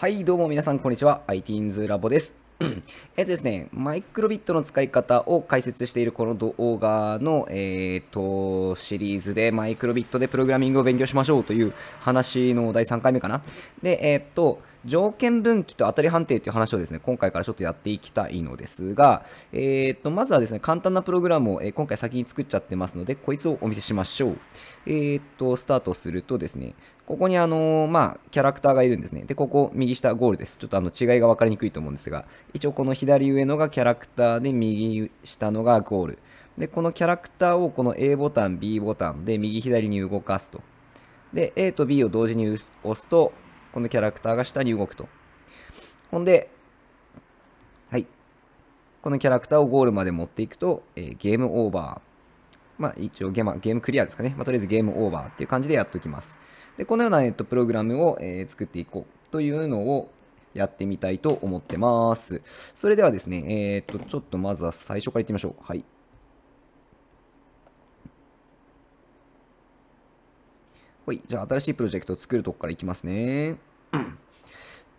はい、どうも皆さん、こんにちは。ITINS ラボです。えっとですね、マイクロビットの使い方を解説しているこの動画の、えー、っと、シリーズでマイクロビットでプログラミングを勉強しましょうという話の第3回目かな。で、えー、っと、条件分岐と当たり判定という話をですね、今回からちょっとやっていきたいのですが、えー、と、まずはですね、簡単なプログラムを、え今回先に作っちゃってますので、こいつをお見せしましょう。えー、と、スタートするとですね、ここにあのまあ、キャラクターがいるんですね。で、ここ、右下ゴールです。ちょっとあの、違いが分かりにくいと思うんですが、一応この左上のがキャラクターで、右下のがゴール。で、このキャラクターをこの A ボタン、B ボタンで右左に動かすと。で、A と B を同時に押すと、このキャラクターが下に動くと。ほんで、はい。このキャラクターをゴールまで持っていくと、えー、ゲームオーバー。まあ、一応ゲーゲームクリアですかね。まあ、とりあえずゲームオーバーっていう感じでやっておきます。で、このような、えっと、プログラムを、えー、作っていこうというのをやってみたいと思ってます。それではですね、えー、っと、ちょっとまずは最初からいってみましょう。はい。はい、じゃあ新しいプロジェクトを作るとこからいきますね。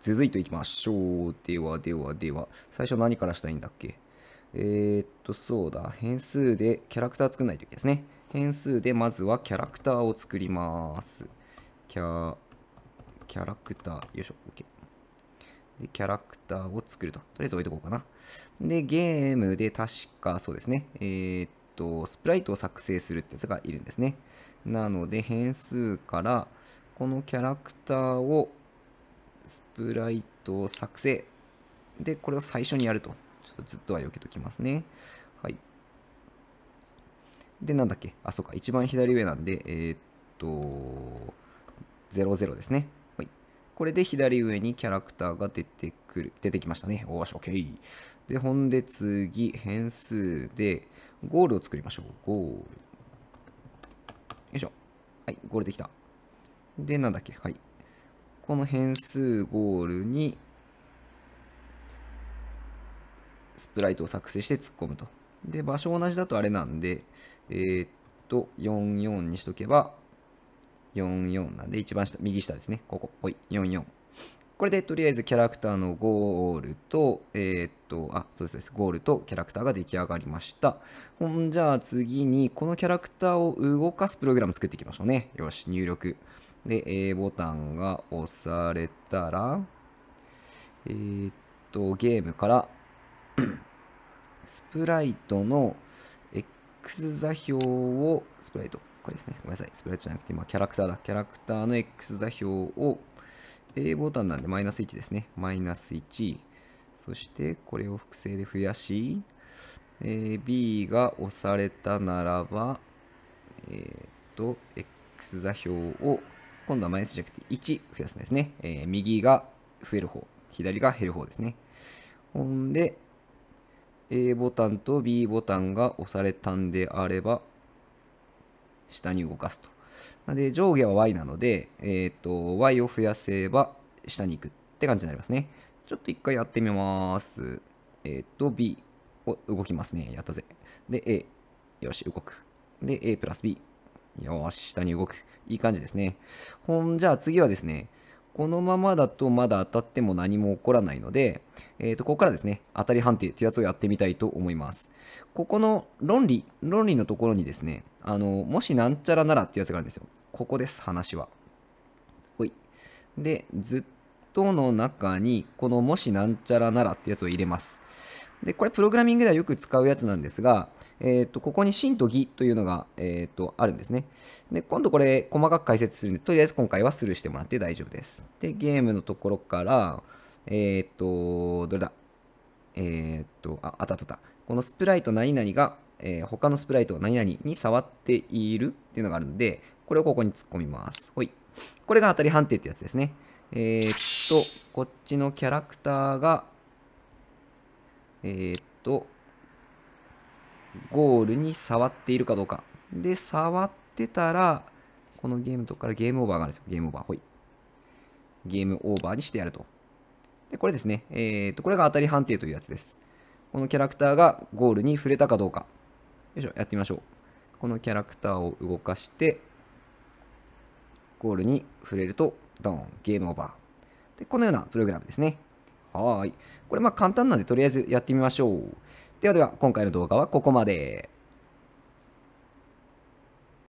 続いていきましょう。ではではでは、最初何からしたいんだっけえー、っと、そうだ。変数でキャラクター作んないといけないですね。変数でまずはキャラクターを作ります。キャ、キャラクター、よいしょ、OK。で、キャラクターを作ると。とりあえず置いとこうかな。で、ゲームで確かそうですね。えー、っと、スプライトを作成するってやつがいるんですね。なので、変数から、このキャラクターをスプライトを作成。で、これを最初にやると。ちょっとずっとは避けときますね。はい。で、なんだっけあ、そうか。一番左上なんで、えー、っと、00ですね。はい。これで左上にキャラクターが出てくる、出てきましたね。おーし、OK。で、ほんで次、変数で、ゴールを作りましょう。ゴール。よいしょ。はい、ゴールできた。で、なんだっけはい。この変数ゴールにスプライトを作成して突っ込むと。で、場所同じだとあれなんで、えー、っと、44にしとけば、44なんで、一番下、右下ですね。ここ、ほい、44。これでとりあえずキャラクターのゴールと、えー、っと、あ、そうです、ゴールとキャラクターが出来上がりました。ほんじゃあ次に、このキャラクターを動かすプログラム作っていきましょうね。よし、入力。で、A ボタンが押されたら、えー、っと、ゲームから スプライトの X 座標を、スプライト、これですね。ごめんなさい。スプライトじゃなくて、今、キャラクターだ。キャラクターの X 座標を、A ボタンなんでマイナス1ですね。マイナス1。そして、これを複製で増やし、えー、B が押されたならば、えー、っと、X 座標を今度はマイナスじゃなくて1増やすんですね。えー、右が増える方、左が減る方ですね。ほんで、A ボタンと B ボタンが押されたんであれば、下に動かすと。なので、上下は Y なので、えっ、ー、と、Y を増やせば下に行くって感じになりますね。ちょっと一回やってみます。えっ、ー、と、B を動きますね。やったぜ。で、A。よし、動く。で、A プラス B。よし、下に動く。いい感じですね。ほんじゃあ次はですね、このままだとまだ当たっても何も起こらないので、えっ、ー、と、ここからですね、当たり判定っていうやつをやってみたいと思います。ここの論理、論理のところにですね、あの、もしなんちゃらならってやつがあるんですよ。ここです、話は。ほい。で、ずっとの中に、このもしなんちゃらならってやつを入れます。で、これプログラミングではよく使うやつなんですが、えっ、ー、と、ここに真と偽というのが、えっ、ー、と、あるんですね。で、今度これ細かく解説するんで、とりあえず今回はスルーしてもらって大丈夫です。で、ゲームのところから、えっ、ー、と、どれだえっ、と、あ、あったあった。このスプライト何々が、え他のスプライト何々に触っているっていうのがあるんで、これをここに突っ込みます。ほい。これが当たり判定ってやつですね。えっと、こっちのキャラクターが、えー、っと、ゴールに触っているかどうか。で、触ってたら、このゲームとかからゲームオーバーがあるんですよ。ゲームオーバー。ほい。ゲームオーバーにしてやると。で、これですね。えー、っと、これが当たり判定というやつです。このキャラクターがゴールに触れたかどうか。よいしょ、やってみましょう。このキャラクターを動かして、ゴールに触れると、ドーン、ゲームオーバー。で、このようなプログラムですね。はい。これまあ簡単なんでとりあえずやってみましょう。ではでは今回の動画はここまで。